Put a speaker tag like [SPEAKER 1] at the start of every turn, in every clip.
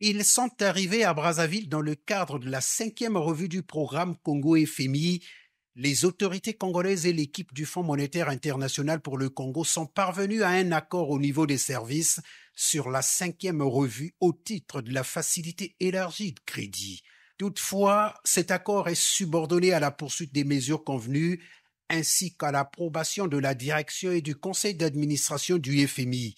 [SPEAKER 1] Ils sont arrivés à Brazzaville dans le cadre de la cinquième revue du programme Congo FMI. Les autorités congolaises et l'équipe du Fonds monétaire international pour le Congo sont parvenus à un accord au niveau des services sur la cinquième revue au titre de la facilité élargie de crédit. Toutefois, cet accord est subordonné à la poursuite des mesures convenues ainsi qu'à l'approbation de la direction et du conseil d'administration du FMI.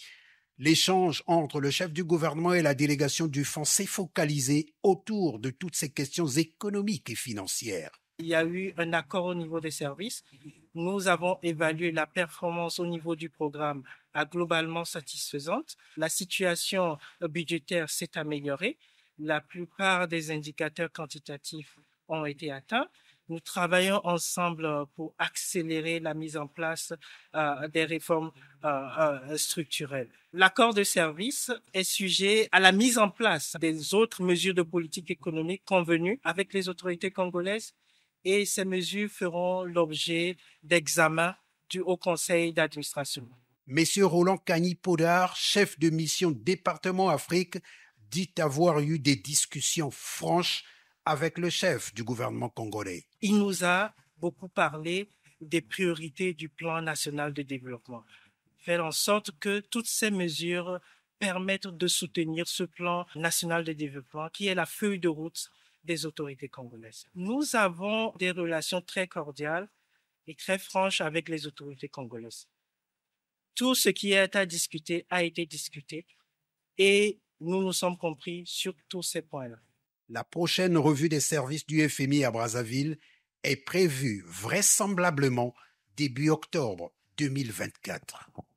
[SPEAKER 1] L'échange entre le chef du gouvernement et la délégation du Fonds s'est focalisé autour de toutes ces questions économiques et financières.
[SPEAKER 2] Il y a eu un accord au niveau des services. Nous avons évalué la performance au niveau du programme à globalement satisfaisante. La situation budgétaire s'est améliorée. La plupart des indicateurs quantitatifs ont été atteints. Nous travaillons ensemble euh, pour accélérer la mise en place euh, des réformes euh, structurelles. L'accord de service est sujet à la mise en place des autres mesures de politique économique convenues avec les autorités congolaises et ces mesures feront l'objet d'examens du Haut Conseil d'administration.
[SPEAKER 1] Monsieur Roland Cagny-Podard, chef de mission département Afrique, dit avoir eu des discussions franches avec le chef du gouvernement congolais.
[SPEAKER 2] Il nous a beaucoup parlé des priorités du plan national de développement. Faire en sorte que toutes ces mesures permettent de soutenir ce plan national de développement qui est la feuille de route des autorités congolaises. Nous avons des relations très cordiales et très franches avec les autorités congolaises. Tout ce qui est à discuter a été discuté et nous nous sommes compris sur tous ces points-là
[SPEAKER 1] la prochaine revue des services du FMI à Brazzaville est prévue vraisemblablement
[SPEAKER 2] début octobre 2024.